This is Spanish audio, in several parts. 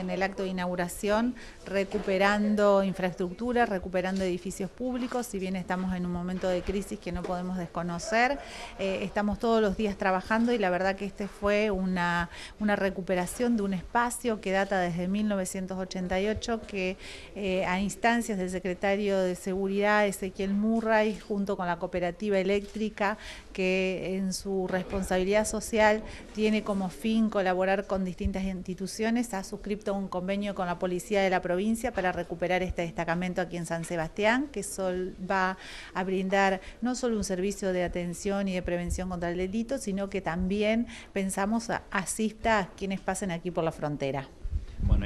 En el acto de inauguración, recuperando infraestructura, recuperando edificios públicos, si bien estamos en un momento de crisis que no podemos desconocer, eh, estamos todos los días trabajando y la verdad que este fue una, recuperación de un espacio que data desde 1988, que eh, a instancias del secretario de Seguridad, Ezequiel Murray, junto con la cooperativa eléctrica, que en su responsabilidad social tiene como fin colaborar con distintas instituciones, ha suscrito un convenio con la policía de la provincia para recuperar este destacamento aquí en San Sebastián, que sol va a brindar no solo un servicio de atención y de prevención contra el delito, sino que también pensamos asista a quienes pasen aquí por la frontera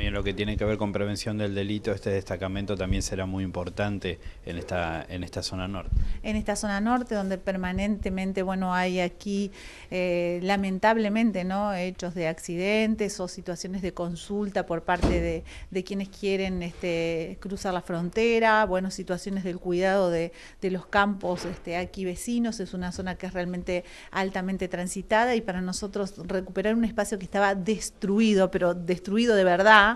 y lo que tiene que ver con prevención del delito, este destacamento también será muy importante en esta, en esta zona norte. En esta zona norte, donde permanentemente, bueno, hay aquí, eh, lamentablemente, ¿no? Hechos de accidentes o situaciones de consulta por parte de, quienes quieren este, cruzar la frontera, bueno, situaciones del cuidado de, de los campos este, aquí vecinos, es una zona que es realmente altamente transitada y para nosotros recuperar un espacio que estaba destruido, pero destruido de verdad,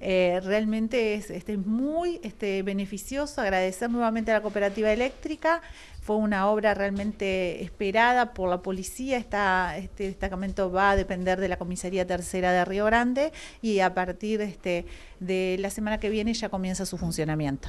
eh, realmente es este, muy este, beneficioso. Agradecer nuevamente a la cooperativa eléctrica. Fue una obra realmente esperada por la policía. este destacamento va a depender de la comisaría tercera de Río Grande y a partir este, de la semana que viene ya comienza su funcionamiento.